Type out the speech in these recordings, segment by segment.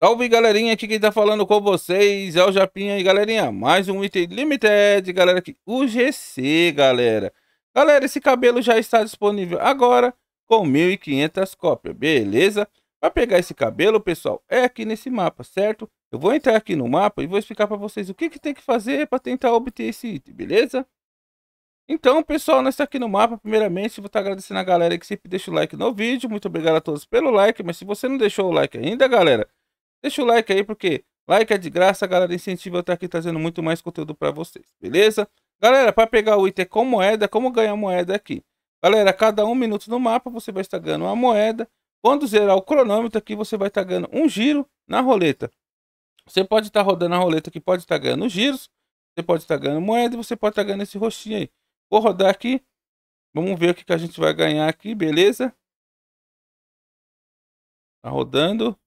Salve galerinha, aqui quem tá falando com vocês é o Japinha e galerinha, mais um item limited, galera, aqui, o GC, galera. Galera, esse cabelo já está disponível agora com 1.500 cópias, beleza? Para pegar esse cabelo, pessoal, é aqui nesse mapa, certo? Eu vou entrar aqui no mapa e vou explicar para vocês o que, que tem que fazer para tentar obter esse item, beleza? Então, pessoal, nós estamos tá aqui no mapa. Primeiramente, vou estar tá agradecendo a galera que sempre deixa o like no vídeo. Muito obrigado a todos pelo like. Mas se você não deixou o like ainda, galera, Deixa o like aí, porque like é de graça, galera. Incentiva eu estar aqui trazendo muito mais conteúdo para vocês, beleza? Galera, para pegar o item com moeda, como ganhar moeda aqui? Galera, a cada um minuto no mapa você vai estar ganhando uma moeda. Quando zerar o cronômetro aqui, você vai estar ganhando um giro na roleta. Você pode estar rodando a roleta que pode estar ganhando giros. Você pode estar ganhando moeda e você pode estar ganhando esse roxinho aí. Vou rodar aqui. Vamos ver o que, que a gente vai ganhar aqui, beleza? Tá rodando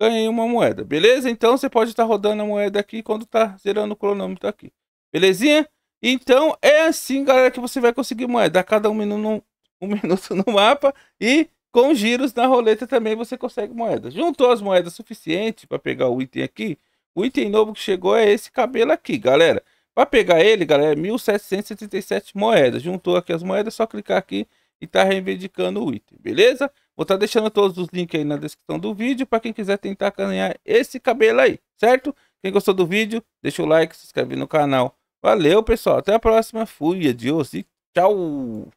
ganhei uma moeda. Beleza? Então você pode estar tá rodando a moeda aqui quando tá zerando o cronômetro aqui. Belezinha? Então é assim, galera, que você vai conseguir moeda. A cada um minuto, no, um minuto no mapa e com giros na roleta também você consegue moeda. Juntou as moedas suficientes para pegar o item aqui. O item novo que chegou é esse cabelo aqui, galera. Para pegar ele, galera, é 1777 moedas. Juntou aqui as moedas, é só clicar aqui e tá reivindicando o item, beleza? Vou estar tá deixando todos os links aí na descrição do vídeo para quem quiser tentar ganhar esse cabelo aí, certo? Quem gostou do vídeo, deixa o like, se inscreve no canal. Valeu, pessoal. Até a próxima. Fui, adiós e tchau.